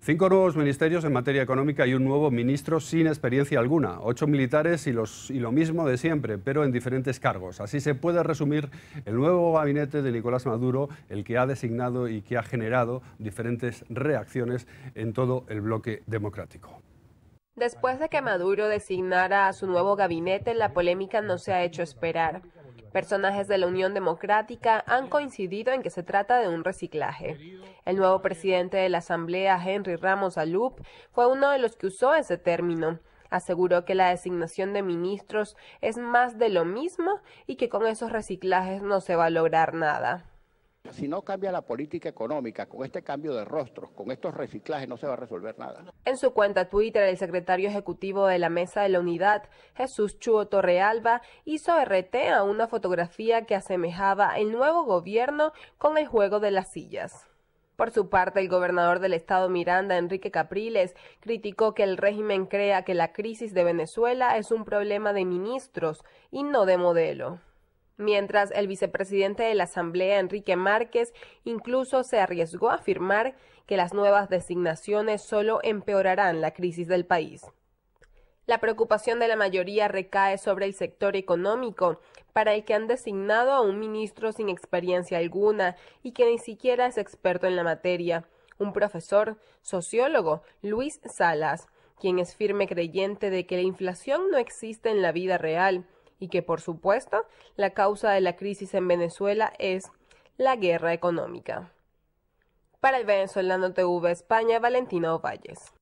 Cinco nuevos ministerios en materia económica y un nuevo ministro sin experiencia alguna. Ocho militares y, lo mismo de siempre, pero en diferentes cargos. Así se puede resumir el nuevo gabinete de Nicolás Maduro, el que ha designado y que ha generado diferentes reacciones en todo el bloque democrático. Después de que Maduro designara a su nuevo gabinete, la polémica no se ha hecho esperar. Personajes de la Unión Democrática han coincidido en que se trata de un reciclaje. El nuevo presidente de la Asamblea, Henry Ramos Alup, fue uno de los que usó ese término. Aseguró que la designación de ministros es más de lo mismo y que con esos reciclajes no se va a lograr nada. Si no cambia la política económica con este cambio de rostros, con estos reciclajes, no se va a resolver nada. En su cuenta Twitter, el secretario ejecutivo de la Mesa de la Unidad, Jesús Chuo Torrealba, hizo RT a una fotografía que asemejaba el nuevo gobierno con el juego de las sillas. Por su parte, el gobernador del estado Miranda, Enrique Capriles, criticó que el régimen crea que la crisis de Venezuela es un problema de ministros y no de modelo mientras el vicepresidente de la Asamblea, Enrique Márquez, incluso se arriesgó a afirmar que las nuevas designaciones solo empeorarán la crisis del país. La preocupación de la mayoría recae sobre el sector económico, para el que han designado a un ministro sin experiencia alguna y que ni siquiera es experto en la materia, un profesor, sociólogo, Luis Salas, quien es firme creyente de que la inflación no existe en la vida real, y que por supuesto la causa de la crisis en Venezuela es la guerra económica. Para el venezolano TV España, Valentino Ovalles.